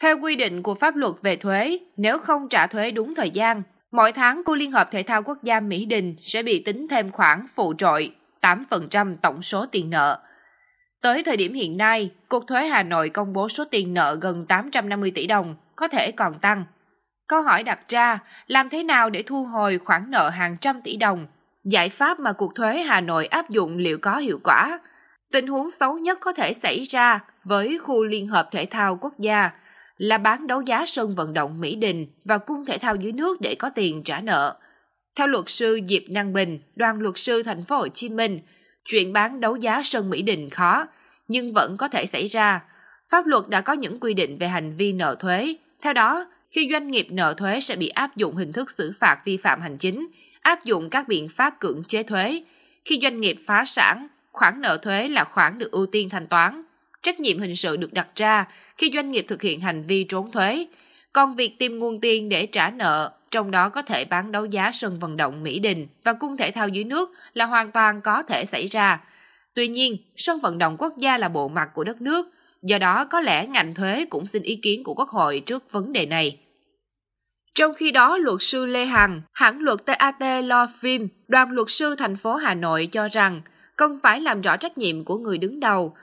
Theo quy định của pháp luật về thuế, nếu không trả thuế đúng thời gian, mỗi tháng của Liên hợp Thể thao Quốc gia Mỹ Đình sẽ bị tính thêm khoản phụ trội 8% tổng số tiền nợ. Tới thời điểm hiện nay, Cục Thuế Hà Nội công bố số tiền nợ gần 850 tỷ đồng, có thể còn tăng. Câu hỏi đặt ra, làm thế nào để thu hồi khoản nợ hàng trăm tỷ đồng? Giải pháp mà Cục Thuế Hà Nội áp dụng liệu có hiệu quả? Tình huống xấu nhất có thể xảy ra với khu Liên hợp Thể thao Quốc gia – là bán đấu giá sân vận động Mỹ Đình và cung thể thao dưới nước để có tiền trả nợ. Theo luật sư Diệp Năng Bình, đoàn luật sư thành phố Hồ Chí Minh, chuyện bán đấu giá sân Mỹ Đình khó nhưng vẫn có thể xảy ra. Pháp luật đã có những quy định về hành vi nợ thuế. Theo đó, khi doanh nghiệp nợ thuế sẽ bị áp dụng hình thức xử phạt vi phạm hành chính, áp dụng các biện pháp cưỡng chế thuế. Khi doanh nghiệp phá sản, khoản nợ thuế là khoản được ưu tiên thanh toán trách nhiệm hình sự được đặt ra khi doanh nghiệp thực hiện hành vi trốn thuế. Còn việc tìm nguồn tiền để trả nợ, trong đó có thể bán đấu giá sân vận động Mỹ Đình và cung thể thao dưới nước là hoàn toàn có thể xảy ra. Tuy nhiên, sân vận động quốc gia là bộ mặt của đất nước, do đó có lẽ ngành thuế cũng xin ý kiến của Quốc hội trước vấn đề này. Trong khi đó, luật sư Lê Hằng, hãng luật TAT Law Film, đoàn luật sư thành phố Hà Nội cho rằng cần phải làm rõ trách nhiệm của người đứng đầu,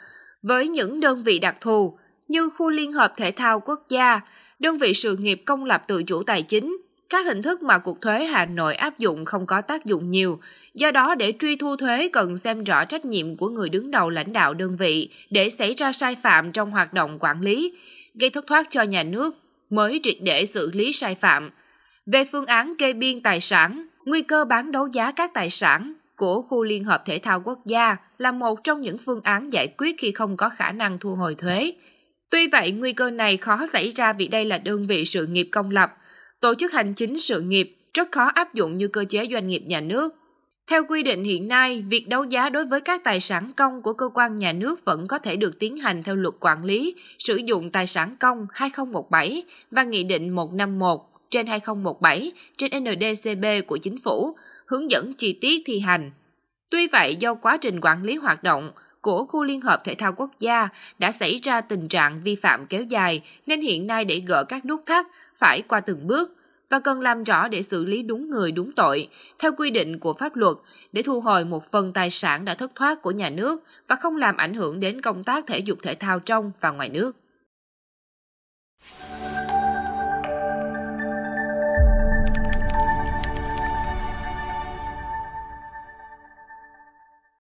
với những đơn vị đặc thù như khu liên hợp thể thao quốc gia, đơn vị sự nghiệp công lập tự chủ tài chính. Các hình thức mà cuộc thuế Hà Nội áp dụng không có tác dụng nhiều, do đó để truy thu thuế cần xem rõ trách nhiệm của người đứng đầu lãnh đạo đơn vị để xảy ra sai phạm trong hoạt động quản lý, gây thất thoát cho nhà nước mới triệt để xử lý sai phạm. Về phương án kê biên tài sản, nguy cơ bán đấu giá các tài sản của khu Liên hợp Thể thao Quốc gia là một trong những phương án giải quyết khi không có khả năng thu hồi thuế. Tuy vậy, nguy cơ này khó xảy ra vì đây là đơn vị sự nghiệp công lập. Tổ chức hành chính sự nghiệp rất khó áp dụng như cơ chế doanh nghiệp nhà nước. Theo quy định hiện nay, việc đấu giá đối với các tài sản công của cơ quan nhà nước vẫn có thể được tiến hành theo luật quản lý sử dụng tài sản công 2017 và Nghị định 151 trên 2017 trên NDCB của chính phủ hướng dẫn chi tiết thi hành. Tuy vậy, do quá trình quản lý hoạt động của khu Liên hợp Thể thao Quốc gia đã xảy ra tình trạng vi phạm kéo dài, nên hiện nay để gỡ các nút thắt phải qua từng bước và cần làm rõ để xử lý đúng người đúng tội, theo quy định của pháp luật, để thu hồi một phần tài sản đã thất thoát của nhà nước và không làm ảnh hưởng đến công tác thể dục thể thao trong và ngoài nước.